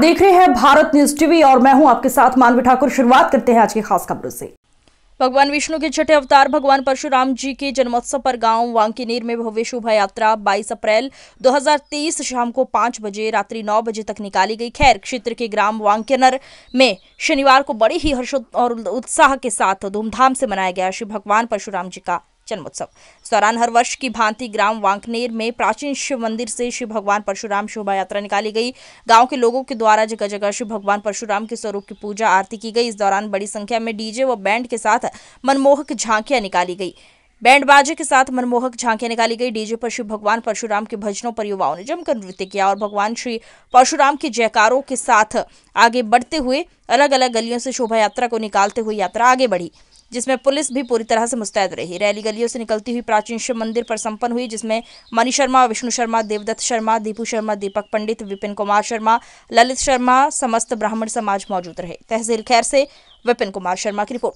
देख रहे हैं भारत न्यूज टीवी और मैं हूं आपके साथ मानवी ठाकुर शुरुआत करते हैं आज की खास खबरों से भगवान विष्णु के छठे अवतार भगवान परशुराम जी के जन्मोत्सव पर गांव वांकीनेर में भव्य शोभा यात्रा 22 अप्रैल 2023 शाम को 5 बजे रात्रि 9 बजे तक निकाली गई खैर क्षेत्र के ग्राम वांकेनर में शनिवार को बड़े ही हर्षो और उत्साह के साथ धूमधाम से मनाया गया श्री भगवान परशुराम जी का जन्मोत्सव इस दौरान हर वर्ष की भांति ग्राम वांकनेर में प्राचीन शिव मंदिर से शिव भगवान परशुराम शोभा यात्रा निकाली गई गांव के लोगों के द्वारा जगह जगह शिव भगवान परशुराम के स्वरूप की पूजा आरती की गई इस दौरान बड़ी संख्या में डीजे व बैंड के साथ मनमोहक झांकियां निकाली गई बैंड बाजे के साथ मनमोहक झांकियां निकाली गई डीजे पर शिव भगवान परशुराम के भजनों पर युवाओं ने जमकर नृत्य किया और भगवान श्री परशुराम के जयकारों के साथ आगे बढ़ते हुए अलग अलग गलियों से शोभा यात्रा को निकालते हुए यात्रा आगे बढ़ी जिसमें पुलिस भी पूरी तरह से मुस्तैद रही रैली गलियों से निकलती हुई प्राचीन शिव मंदिर पर संपन्न हुई जिसमें मनी शर्मा विष्णु शर्मा देवदत्त शर्मा दीपू शर्मा दीपक पंडित विपिन कुमार शर्मा ललित शर्मा समस्त ब्राह्मण समाज मौजूद रहे तहसील खैर से विपिन कुमार शर्मा की रिपोर्ट